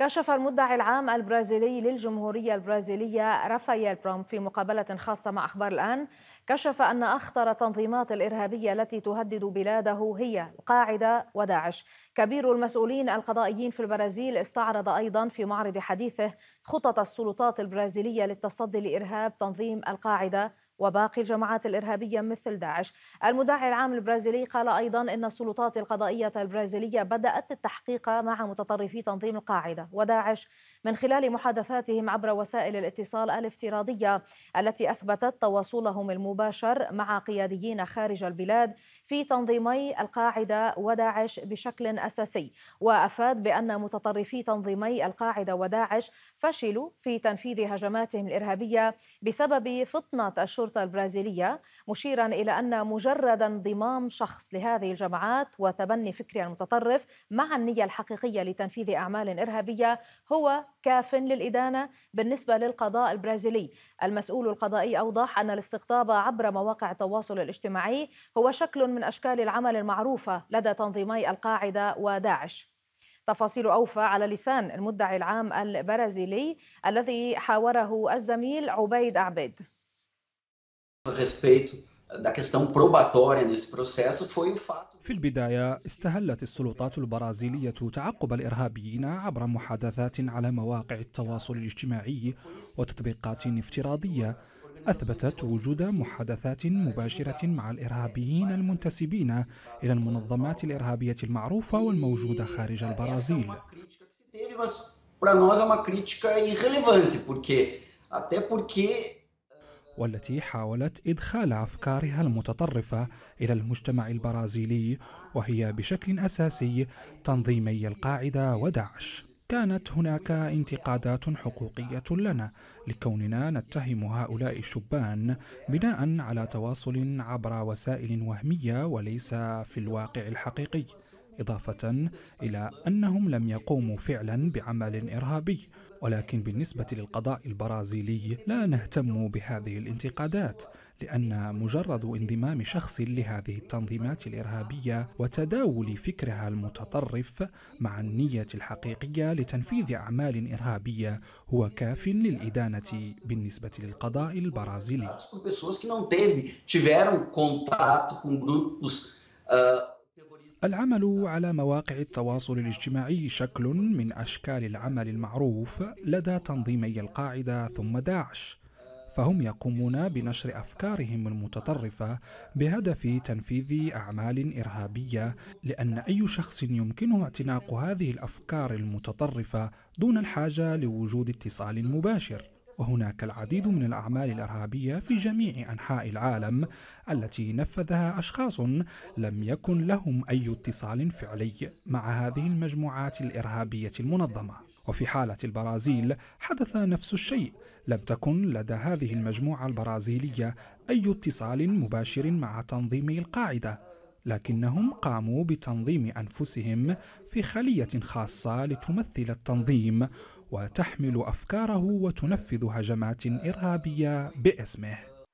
كشف المدعي العام البرازيلي للجمهورية البرازيلية رافائيل بروم في مقابلة خاصة مع أخبار الآن كشف أن أخطر التنظيمات الإرهابية التي تهدد بلاده هي القاعدة وداعش كبير المسؤولين القضائيين في البرازيل استعرض أيضا في معرض حديثه خطط السلطات البرازيلية للتصدي لإرهاب تنظيم القاعدة وباقي الجماعات الإرهابية مثل داعش المدعي العام البرازيلي قال أيضا أن السلطات القضائية البرازيلية بدأت التحقيق مع متطرفي تنظيم القاعدة وداعش من خلال محادثاتهم عبر وسائل الاتصال الافتراضية التي أثبتت تواصلهم المباشر مع قياديين خارج البلاد في تنظيمي القاعده وداعش بشكل اساسي وافاد بان متطرفي تنظيمي القاعده وداعش فشلوا في تنفيذ هجماتهم الارهابيه بسبب فطنه الشرطه البرازيليه مشيرا الى ان مجرد انضمام شخص لهذه الجماعات وتبني فكر المتطرف مع النيه الحقيقيه لتنفيذ اعمال ارهابيه هو كاف للادانه بالنسبه للقضاء البرازيلي المسؤول القضائي اوضح ان الاستقطاب عبر مواقع التواصل الاجتماعي هو شكل من من أشكال العمل المعروفة لدى تنظيمي القاعدة وداعش تفاصيل أوفى على لسان المدعي العام البرازيلي الذي حاوره الزميل عبيد عبيد في البداية استهلت السلطات البرازيلية تعقب الإرهابيين عبر محادثات على مواقع التواصل الاجتماعي وتطبيقات افتراضية أثبتت وجود محادثات مباشرة مع الإرهابيين المنتسبين إلى المنظمات الإرهابية المعروفة والموجودة خارج البرازيل. والتي حاولت إدخال أفكارها المتطرفة إلى المجتمع البرازيلي وهي بشكل أساسي تنظيمي القاعدة وداعش. كانت هناك انتقادات حقوقية لنا لكوننا نتهم هؤلاء الشبان بناء على تواصل عبر وسائل وهمية وليس في الواقع الحقيقي إضافة إلى أنهم لم يقوموا فعلا بعمل إرهابي ولكن بالنسبة للقضاء البرازيلي لا نهتم بهذه الانتقادات لأن مجرد انضمام شخص لهذه التنظيمات الإرهابية وتداول فكرها المتطرف مع النية الحقيقية لتنفيذ أعمال إرهابية هو كاف للإدانة بالنسبة للقضاء البرازيلي. العمل على مواقع التواصل الاجتماعي شكل من أشكال العمل المعروف لدى تنظيمي القاعدة ثم داعش فهم يقومون بنشر أفكارهم المتطرفة بهدف تنفيذ أعمال إرهابية لأن أي شخص يمكنه اعتناق هذه الأفكار المتطرفة دون الحاجة لوجود اتصال مباشر وهناك العديد من الأعمال الإرهابية في جميع أنحاء العالم التي نفذها أشخاص لم يكن لهم أي اتصال فعلي مع هذه المجموعات الإرهابية المنظمة وفي حالة البرازيل حدث نفس الشيء لم تكن لدى هذه المجموعة البرازيلية أي اتصال مباشر مع تنظيم القاعدة لكنهم قاموا بتنظيم أنفسهم في خلية خاصة لتمثل التنظيم وتحمل أفكاره وتنفذ هجمات إرهابية باسمه